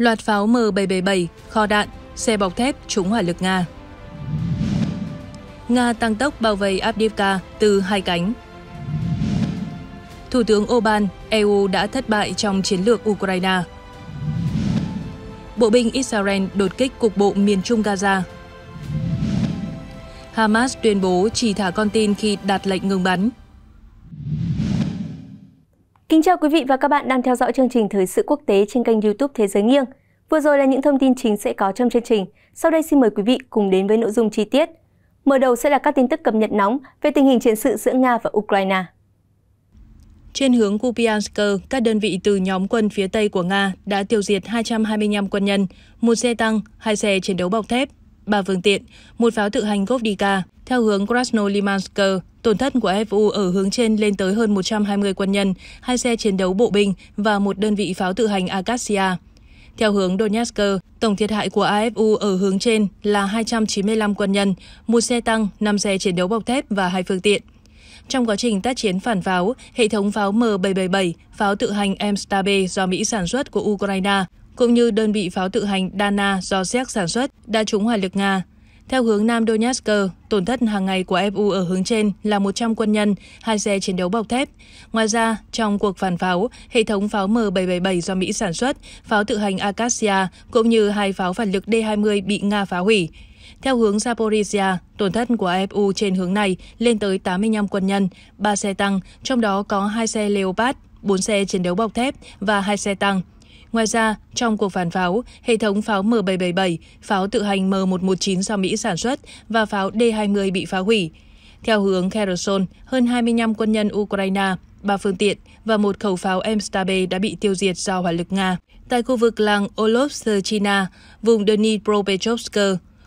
loạt pháo M777, kho đạn, xe bọc thép trúng hỏa lực Nga. Nga tăng tốc bao vây Abdivka từ hai cánh. Thủ tướng Oban, EU đã thất bại trong chiến lược Ukraine. Bộ binh Israel đột kích cục bộ miền trung Gaza. Hamas tuyên bố chỉ thả con tin khi đạt lệnh ngừng bắn. Kính chào quý vị và các bạn đang theo dõi chương trình Thời sự quốc tế trên kênh YouTube Thế giới nghiêng. Vừa rồi là những thông tin chính sẽ có trong chương trình. Sau đây xin mời quý vị cùng đến với nội dung chi tiết. Mở đầu sẽ là các tin tức cập nhật nóng về tình hình chiến sự giữa Nga và Ukraine. Trên hướng Kupiansk, các đơn vị từ nhóm quân phía Tây của Nga đã tiêu diệt 225 quân nhân, một xe tăng, hai xe chiến đấu bọc thép, ba phương tiện, một pháo tự hành Govdika theo hướng Krasnolimansk Tổn thất của FU ở hướng trên lên tới hơn 120 quân nhân, hai xe chiến đấu bộ binh và một đơn vị pháo tự hành Akasia. Theo hướng Donetsk, tổng thiệt hại của AFU ở hướng trên là 295 quân nhân, một xe tăng, 5 xe chiến đấu bọc thép và hai phương tiện. Trong quá trình tác chiến phản pháo, hệ thống pháo M777, pháo tự hành M-STAB do Mỹ sản xuất của Ukraine, cũng như đơn vị pháo tự hành Dana do Séc sản xuất, đã trúng hỏa lực Nga theo hướng Nam Donetsk, tổn thất hàng ngày của eu ở hướng trên là 100 quân nhân, hai xe chiến đấu bọc thép. Ngoài ra, trong cuộc phản pháo, hệ thống pháo M777 do Mỹ sản xuất, pháo tự hành Acacia cũng như hai pháo phản lực D-20 bị Nga phá hủy. Theo hướng Zaporizhia, tổn thất của eu trên hướng này lên tới 85 quân nhân, 3 xe tăng, trong đó có 2 xe Leopard, 4 xe chiến đấu bọc thép và 2 xe tăng. Ngoài ra, trong cuộc phản pháo, hệ thống pháo M777, pháo tự hành M119 do Mỹ sản xuất và pháo D-20 bị phá hủy. Theo hướng Kherson, hơn 25 quân nhân Ukraine, ba phương tiện và một khẩu pháo m đã bị tiêu diệt do hỏa lực Nga. Tại khu vực làng Olovserchina, vùng Dnipropetrovsk,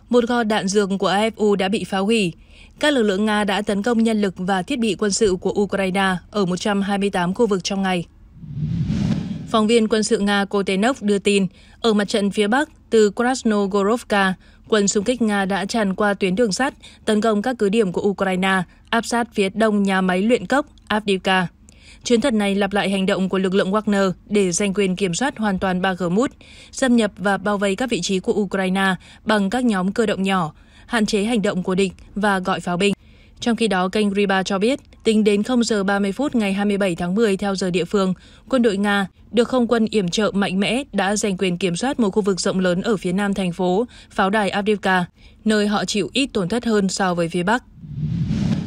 một kho đạn dược của AFU đã bị phá hủy. Các lực lượng Nga đã tấn công nhân lực và thiết bị quân sự của Ukraine ở 128 khu vực trong ngày. Phóng viên quân sự Nga Kotenov đưa tin, ở mặt trận phía Bắc, từ Krasnogorovka, quân xung kích Nga đã tràn qua tuyến đường sắt, tấn công các cứ điểm của Ukraine, áp sát phía đông nhà máy luyện cốc Avdiivka. Chuyến thật này lặp lại hành động của lực lượng Wagner để giành quyền kiểm soát hoàn toàn ba mút, xâm nhập và bao vây các vị trí của Ukraine bằng các nhóm cơ động nhỏ, hạn chế hành động của địch và gọi pháo binh. Trong khi đó, kênh Riba cho biết, tính đến 0 giờ 30 phút ngày 27 tháng 10 theo giờ địa phương, quân đội Nga được không quân yểm trợ mạnh mẽ đã giành quyền kiểm soát một khu vực rộng lớn ở phía nam thành phố, pháo đài Avdiivka, nơi họ chịu ít tổn thất hơn so với phía Bắc.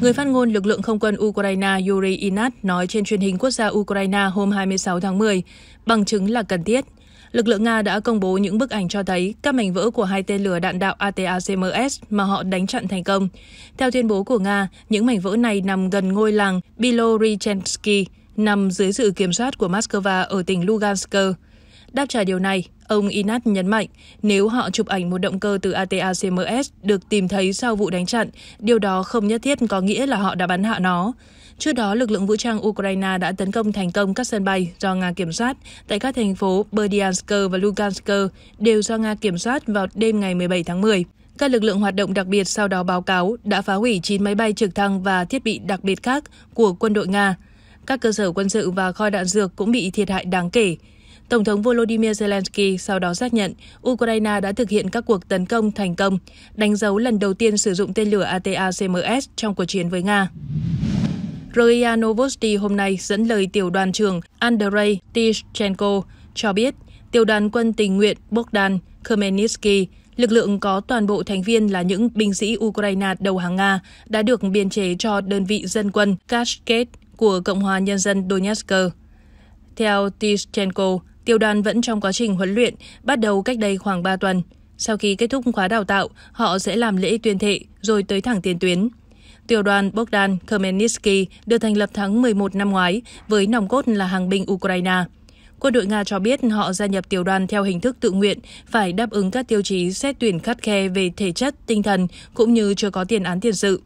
Người phát ngôn lực lượng không quân Ukraine Yuri Inat nói trên truyền hình quốc gia Ukraine hôm 26 tháng 10, bằng chứng là cần thiết lực lượng Nga đã công bố những bức ảnh cho thấy các mảnh vỡ của hai tên lửa đạn đạo ATACMS mà họ đánh chặn thành công. Theo tuyên bố của Nga, những mảnh vỡ này nằm gần ngôi làng Bilorychensky, nằm dưới sự kiểm soát của Moscow ở tỉnh Lugansk. Đáp trả điều này, ông Inat nhấn mạnh nếu họ chụp ảnh một động cơ từ ATACMS được tìm thấy sau vụ đánh chặn, điều đó không nhất thiết có nghĩa là họ đã bắn hạ nó. Trước đó, lực lượng vũ trang Ukraine đã tấn công thành công các sân bay do Nga kiểm soát tại các thành phố Berdyansk và Lugansk đều do Nga kiểm soát vào đêm ngày 17 tháng 10. Các lực lượng hoạt động đặc biệt sau đó báo cáo đã phá hủy 9 máy bay trực thăng và thiết bị đặc biệt khác của quân đội Nga. Các cơ sở quân sự và kho đạn dược cũng bị thiệt hại đáng kể. Tổng thống Volodymyr Zelensky sau đó xác nhận Ukraine đã thực hiện các cuộc tấn công thành công, đánh dấu lần đầu tiên sử dụng tên lửa ATACMS trong cuộc chiến với Nga. RIA Novosti hôm nay dẫn lời tiểu đoàn trưởng Andrei Tishchenko cho biết tiểu đoàn quân tình nguyện Bogdan Khmelnytsky, lực lượng có toàn bộ thành viên là những binh sĩ Ukraine đầu hàng Nga, đã được biên chế cho đơn vị dân quân Kashket của Cộng hòa Nhân dân Donetsk. Theo Tishchenko, tiểu đoàn vẫn trong quá trình huấn luyện, bắt đầu cách đây khoảng 3 tuần. Sau khi kết thúc khóa đào tạo, họ sẽ làm lễ tuyên thệ rồi tới thẳng tiền tuyến. Tiểu đoàn Bogdan Khmelnytsky được thành lập tháng 11 năm ngoái với nòng cốt là hàng binh Ukraine. Quân đội Nga cho biết họ gia nhập tiểu đoàn theo hình thức tự nguyện, phải đáp ứng các tiêu chí xét tuyển khắt khe về thể chất, tinh thần cũng như chưa có tiền án tiền sự.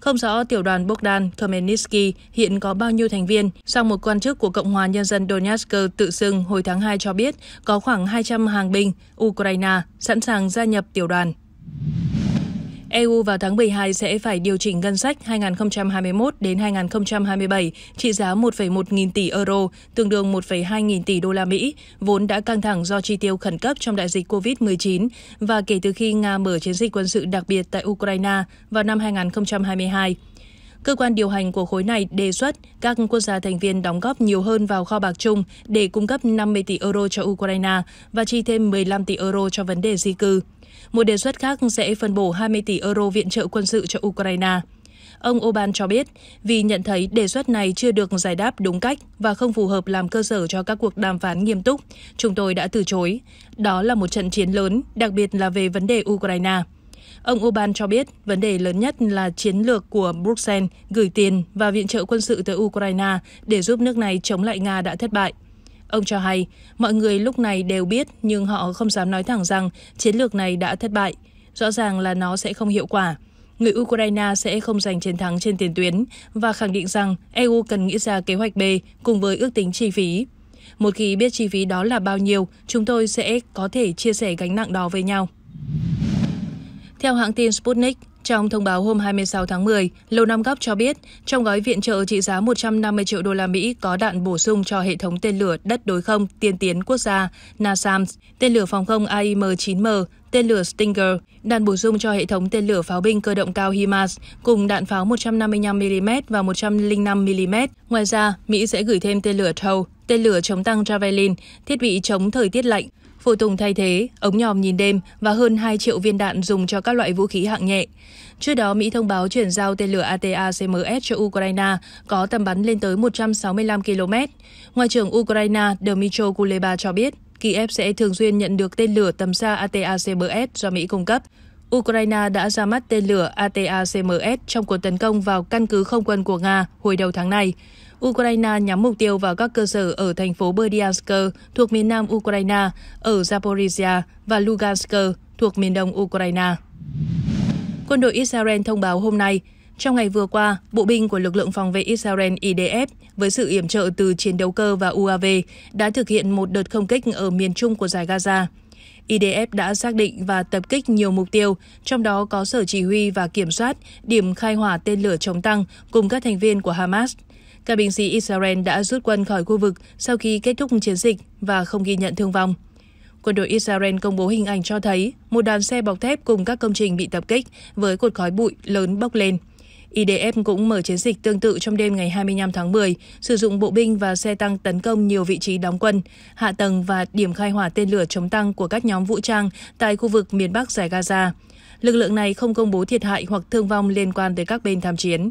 Không rõ tiểu đoàn Bogdan Khmelnytsky hiện có bao nhiêu thành viên, song một quan chức của Cộng hòa Nhân dân Donetsk tự xưng hồi tháng 2 cho biết có khoảng 200 hàng binh Ukraine sẵn sàng gia nhập tiểu đoàn. EU vào tháng 12 sẽ phải điều chỉnh ngân sách 2021 đến 2027 trị giá 1,1 nghìn tỷ euro, tương đương 1,2 nghìn tỷ đô la Mỹ, vốn đã căng thẳng do chi tiêu khẩn cấp trong đại dịch COVID-19 và kể từ khi Nga mở chiến dịch quân sự đặc biệt tại Ukraine vào năm 2022 cơ quan điều hành của khối này đề xuất các quốc gia thành viên đóng góp nhiều hơn vào kho bạc chung để cung cấp 50 tỷ euro cho Ukraine và chi thêm 15 tỷ euro cho vấn đề di cư. Một đề xuất khác sẽ phân bổ 20 tỷ euro viện trợ quân sự cho Ukraine. Ông Oban cho biết, vì nhận thấy đề xuất này chưa được giải đáp đúng cách và không phù hợp làm cơ sở cho các cuộc đàm phán nghiêm túc, chúng tôi đã từ chối. Đó là một trận chiến lớn, đặc biệt là về vấn đề Ukraine. Ông Oban cho biết vấn đề lớn nhất là chiến lược của Bruxelles gửi tiền và viện trợ quân sự tới Ukraine để giúp nước này chống lại Nga đã thất bại. Ông cho hay, mọi người lúc này đều biết nhưng họ không dám nói thẳng rằng chiến lược này đã thất bại. Rõ ràng là nó sẽ không hiệu quả. Người Ukraine sẽ không giành chiến thắng trên tiền tuyến và khẳng định rằng EU cần nghĩ ra kế hoạch B cùng với ước tính chi phí. Một khi biết chi phí đó là bao nhiêu, chúng tôi sẽ có thể chia sẻ gánh nặng đó với nhau. Theo hãng tin Sputnik, trong thông báo hôm 26 tháng 10, Lầu Năm Góc cho biết, trong gói viện trợ trị giá 150 triệu đô la Mỹ có đạn bổ sung cho hệ thống tên lửa đất đối không tiên tiến quốc gia NASAMS, tên lửa phòng không AIM-9M, tên lửa Stinger, đạn bổ sung cho hệ thống tên lửa pháo binh cơ động cao HIMARS cùng đạn pháo 155mm và 105mm. Ngoài ra, Mỹ sẽ gửi thêm tên lửa TOW, tên lửa chống tăng Javelin, thiết bị chống thời tiết lạnh, phụ tùng thay thế, ống nhòm nhìn đêm và hơn 2 triệu viên đạn dùng cho các loại vũ khí hạng nhẹ. Trước đó, Mỹ thông báo chuyển giao tên lửa ATACMS cho Ukraine có tầm bắn lên tới 165 km. Ngoại trưởng Ukraine Dmytro Kuleba cho biết, Kiev sẽ thường xuyên nhận được tên lửa tầm xa ATACMS do Mỹ cung cấp. Ukraine đã ra mắt tên lửa ATACMS trong cuộc tấn công vào căn cứ không quân của Nga hồi đầu tháng này. Ukraine nhắm mục tiêu vào các cơ sở ở thành phố Berdyansk thuộc miền nam Ukraine, ở Zaporizhia và Lugansk thuộc miền đông Ukraine. Quân đội Israel thông báo hôm nay, trong ngày vừa qua, bộ binh của lực lượng phòng vệ Israel IDF với sự yểm trợ từ chiến đấu cơ và UAV đã thực hiện một đợt không kích ở miền trung của giải Gaza. IDF đã xác định và tập kích nhiều mục tiêu, trong đó có sở chỉ huy và kiểm soát, điểm khai hỏa tên lửa chống tăng cùng các thành viên của Hamas. Các binh sĩ Israel đã rút quân khỏi khu vực sau khi kết thúc chiến dịch và không ghi nhận thương vong. Quân đội Israel công bố hình ảnh cho thấy một đoàn xe bọc thép cùng các công trình bị tập kích với cột khói bụi lớn bốc lên. IDF cũng mở chiến dịch tương tự trong đêm ngày 25 tháng 10, sử dụng bộ binh và xe tăng tấn công nhiều vị trí đóng quân, hạ tầng và điểm khai hỏa tên lửa chống tăng của các nhóm vũ trang tại khu vực miền Bắc giải Gaza. Lực lượng này không công bố thiệt hại hoặc thương vong liên quan tới các bên tham chiến.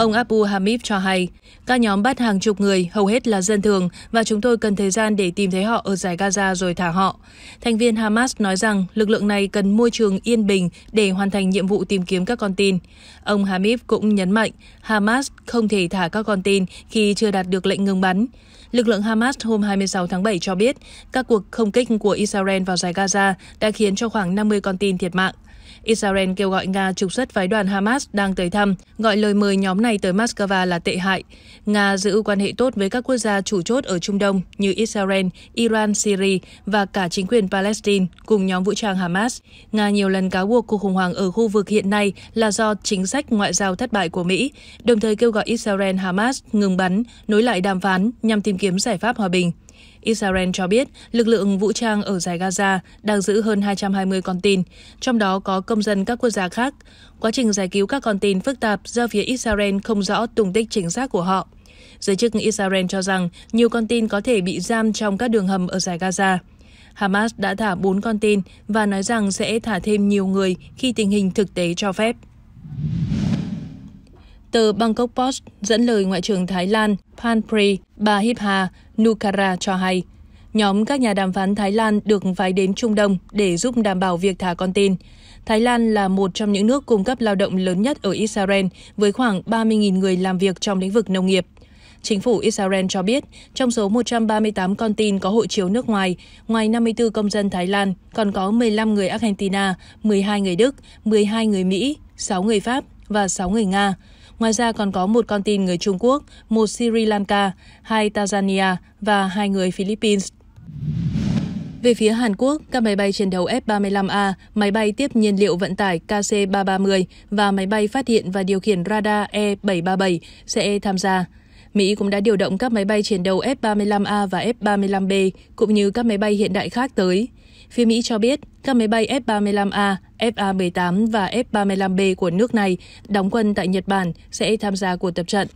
Ông Abu Hamid cho hay, các nhóm bắt hàng chục người, hầu hết là dân thường và chúng tôi cần thời gian để tìm thấy họ ở giải Gaza rồi thả họ. Thành viên Hamas nói rằng lực lượng này cần môi trường yên bình để hoàn thành nhiệm vụ tìm kiếm các con tin. Ông Hamid cũng nhấn mạnh Hamas không thể thả các con tin khi chưa đạt được lệnh ngừng bắn. Lực lượng Hamas hôm 26 tháng 7 cho biết các cuộc không kích của Israel vào giải Gaza đã khiến cho khoảng 50 con tin thiệt mạng. Israel kêu gọi Nga trục xuất phái đoàn Hamas đang tới thăm, gọi lời mời nhóm này tới Moscow là tệ hại. Nga giữ quan hệ tốt với các quốc gia chủ chốt ở Trung Đông như Israel, Iran, Syria và cả chính quyền Palestine cùng nhóm vũ trang Hamas. Nga nhiều lần cáo buộc cuộc khủng hoảng ở khu vực hiện nay là do chính sách ngoại giao thất bại của Mỹ, đồng thời kêu gọi Israel Hamas ngừng bắn, nối lại đàm phán nhằm tìm kiếm giải pháp hòa bình. Israel cho biết lực lượng vũ trang ở giải Gaza đang giữ hơn 220 con tin, trong đó có công dân các quốc gia khác. Quá trình giải cứu các con tin phức tạp do phía Israel không rõ tung tích chính xác của họ. Giới chức Israel cho rằng nhiều con tin có thể bị giam trong các đường hầm ở giải Gaza. Hamas đã thả 4 con tin và nói rằng sẽ thả thêm nhiều người khi tình hình thực tế cho phép. Tờ Bangkok Post dẫn lời Ngoại trưởng Thái Lan Panpri Bahipha Nukara cho hay, nhóm các nhà đàm phán Thái Lan được phái đến Trung Đông để giúp đảm bảo việc thả con tin. Thái Lan là một trong những nước cung cấp lao động lớn nhất ở Israel với khoảng 30.000 người làm việc trong lĩnh vực nông nghiệp. Chính phủ Israel cho biết, trong số 138 con tin có hộ chiếu nước ngoài, ngoài 54 công dân Thái Lan, còn có 15 người Argentina, 12 người Đức, 12 người Mỹ, 6 người Pháp và 6 người Nga. Ngoài ra còn có một con tin người Trung Quốc, một Sri Lanka, hai Tanzania và hai người Philippines. Về phía Hàn Quốc, các máy bay chiến đấu F-35A, máy bay tiếp nhiên liệu vận tải KC-330 và máy bay phát hiện và điều khiển radar E-737 sẽ tham gia. Mỹ cũng đã điều động các máy bay chiến đấu F-35A và F-35B, cũng như các máy bay hiện đại khác tới. Phía Mỹ cho biết các máy bay F-35A, FA-18 và F-35B của nước này đóng quân tại Nhật Bản sẽ tham gia cuộc tập trận.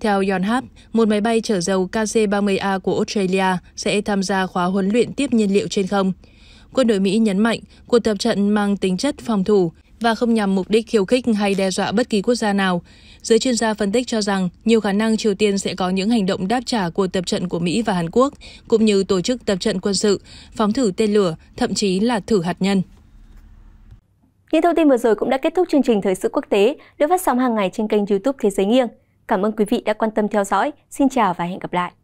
Theo Yonhap, một máy bay chở dầu KC-30A của Australia sẽ tham gia khóa huấn luyện tiếp nhiên liệu trên không. Quân đội Mỹ nhấn mạnh cuộc tập trận mang tính chất phòng thủ, và không nhằm mục đích khiêu khích hay đe dọa bất kỳ quốc gia nào. Giới chuyên gia phân tích cho rằng nhiều khả năng Triều Tiên sẽ có những hành động đáp trả của tập trận của Mỹ và Hàn Quốc, cũng như tổ chức tập trận quân sự, phóng thử tên lửa, thậm chí là thử hạt nhân. Những thông tin vừa rồi cũng đã kết thúc chương trình Thời sự quốc tế được phát sóng hàng ngày trên kênh youtube Thế giới nghiêng. Cảm ơn quý vị đã quan tâm theo dõi. Xin chào và hẹn gặp lại.